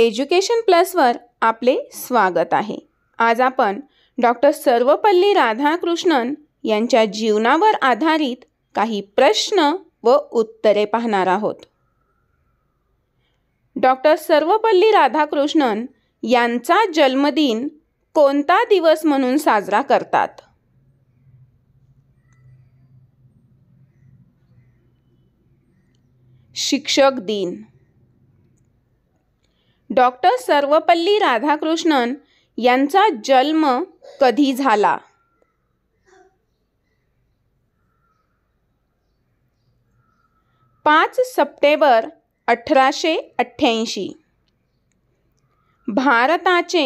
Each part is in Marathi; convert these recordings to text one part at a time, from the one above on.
एज्युकेशन प्लसवर आपले स्वागत आहे आज आपण डॉक्टर सर्वपल्ली राधाकृष्णन यांच्या जीवनावर आधारित काही प्रश्न व उत्तरे पाहणार आहोत डॉक्टर सर्वपल्ली राधाकृष्णन यांचा जन्मदिन कोणता दिवस म्हणून साजरा करतात शिक्षक दिन डॉक्टर सर्वपल्ली राधाकृष्णन यांचा जन्म कधी झाला पाच सप्टेंबर अठराशे अठ्ठ्याऐंशी भारताचे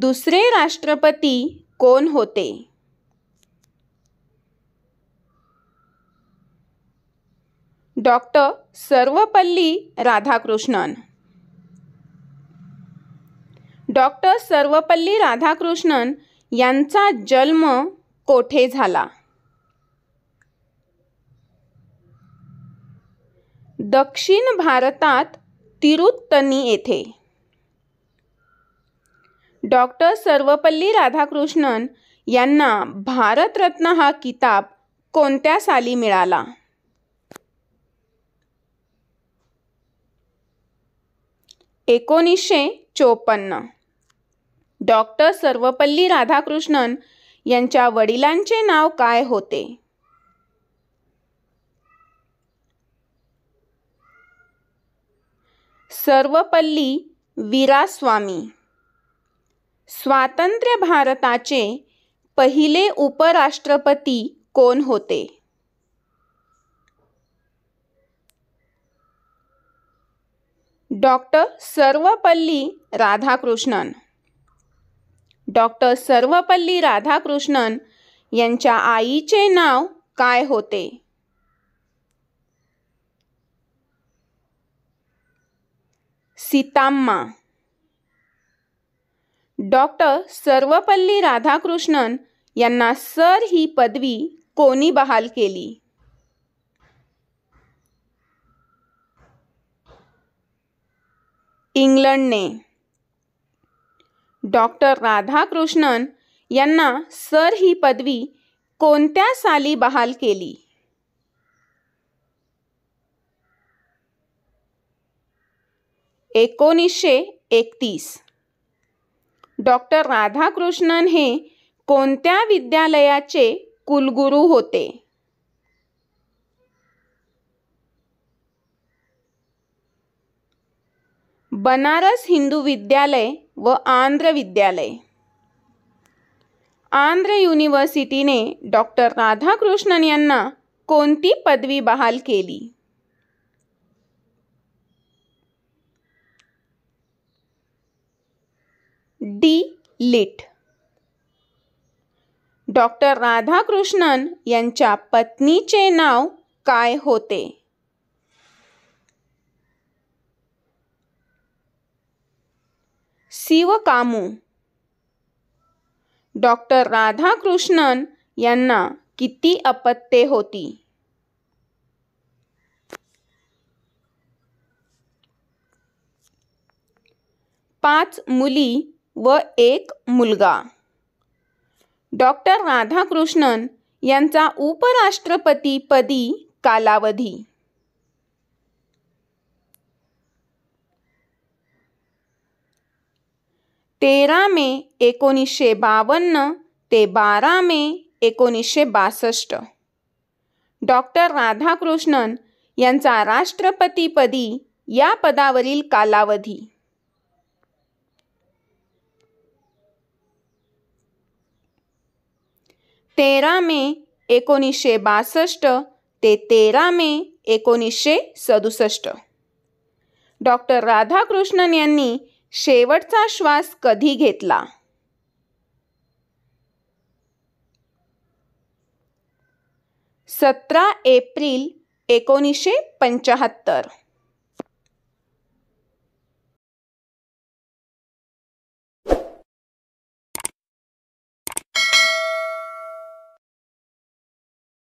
दुसरे राष्ट्रपती कोण होते डॉक्टर सर्वपल्ली राधाकृष्णन डॉक्टर सर्वपल्ली राधाकृष्णन यांचा जन्म कोठे झाला दक्षिण भारतात तिरुत्तनी येथे डॉक्टर सर्वपल्ली राधाकृष्णन यांना भारतरत्न हा किताब कोणत्या साली मिळाला एकोणीसशे चोपन्न डॉक्टर सर्वपल्ली राधाकृष्णन यांच्या वडिलांचे नाव काय होते सर्वपल्ली स्वामी स्वातंत्र्य भारताचे पहिले उपराष्ट्रपती कोण होते डॉक्टर सर्वपल्ली राधाकृष्णन डॉक्टर सर्वपल्ली राधाकृष्णन यांच्या आईचे नाव काय होते सीताम्मा डॉक्टर सर्वपल्ली राधाकृष्णन यांना सर ही पदवी कोणी बहाल केली इंग्लंडने डॉक्टर राधाकृष्णन यांना सर ही पदवी कोणत्या साली बहाल केली एकोणीसशे एकतीस डॉक्टर राधाकृष्णन हे कोणत्या विद्यालयाचे कुलगुरू होते बनारस हिंदू विद्यालय व आंध्र विद्यालय आंध्र युनिव्हर्सिटीने डॉक्टर राधाकृष्णन यांना कोणती पदवी बहाल केली डी लिट डॉक्टर राधाकृष्णन यांच्या पत्नीचे नाव काय होते शिवकामू डॉक्टर राधाकृष्णन यांना किती अपत्ये होती पाच मुली व एक मुलगा डॉक्टर राधाकृष्णन यांचा उपराष्ट्रपतीपदी कालावधी तेरा मे एकोणीसशे बावन्न ते बारा मे एकोणीसशे बासष्ट डॉक्टर राधाकृष्णन यांचा राष्ट्रपतीपदी या पदावरील कालावधी तेरा मे एकोणीसशे बासष्ट ते तेरा मे एकोणीसशे सदुसष्ट डॉक्टर राधाकृष्णन यांनी शेवटचा श्वास कधी घेतला सतरा एप्रिल एकोणीसशे पंचाहत्तर